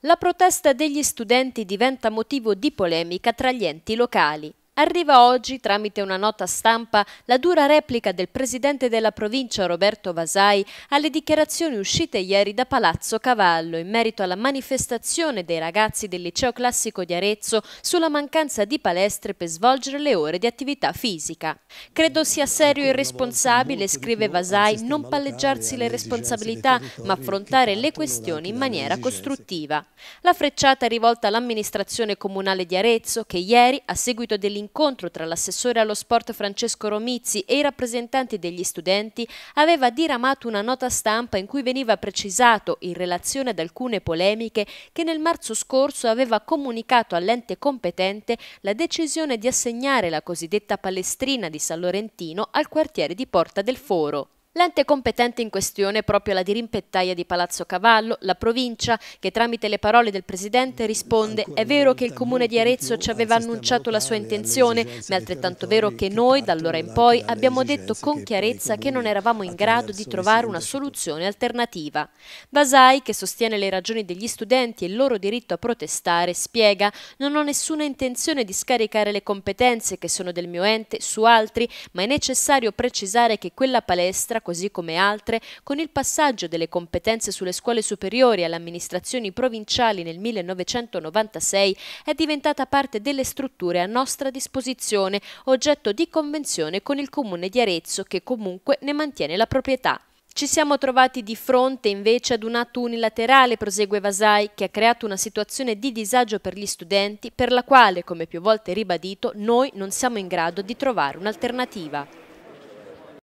La protesta degli studenti diventa motivo di polemica tra gli enti locali arriva oggi tramite una nota stampa la dura replica del presidente della provincia Roberto Vasai alle dichiarazioni uscite ieri da Palazzo Cavallo in merito alla manifestazione dei ragazzi del liceo classico di Arezzo sulla mancanza di palestre per svolgere le ore di attività fisica. Credo sia serio e responsabile, scrive Vasai, non palleggiarsi le responsabilità ma affrontare le questioni in maniera costruttiva. La frecciata è rivolta all'amministrazione comunale di Arezzo che ieri, a seguito dell'incontro incontro tra l'assessore allo sport Francesco Romizzi e i rappresentanti degli studenti aveva diramato una nota stampa in cui veniva precisato, in relazione ad alcune polemiche, che nel marzo scorso aveva comunicato all'ente competente la decisione di assegnare la cosiddetta palestrina di San Lorentino al quartiere di Porta del Foro. L'ente competente in questione è proprio la dirimpettaia di Palazzo Cavallo, la provincia, che tramite le parole del Presidente mm, risponde è vero che il Comune di Arezzo ci aveva annunciato la sua intenzione, ma è altrettanto vero che noi, da allora in poi, abbiamo detto con chiarezza che non eravamo in grado di trovare una soluzione alternativa. Basai, che sostiene le ragioni degli studenti e il loro diritto a protestare, spiega «Non ho nessuna intenzione di scaricare le competenze che sono del mio ente su altri, ma è necessario precisare che quella palestra così come altre, con il passaggio delle competenze sulle scuole superiori alle amministrazioni provinciali nel 1996 è diventata parte delle strutture a nostra disposizione, oggetto di convenzione con il Comune di Arezzo che comunque ne mantiene la proprietà. Ci siamo trovati di fronte invece ad un atto unilaterale, prosegue Vasai, che ha creato una situazione di disagio per gli studenti, per la quale, come più volte ribadito, noi non siamo in grado di trovare un'alternativa.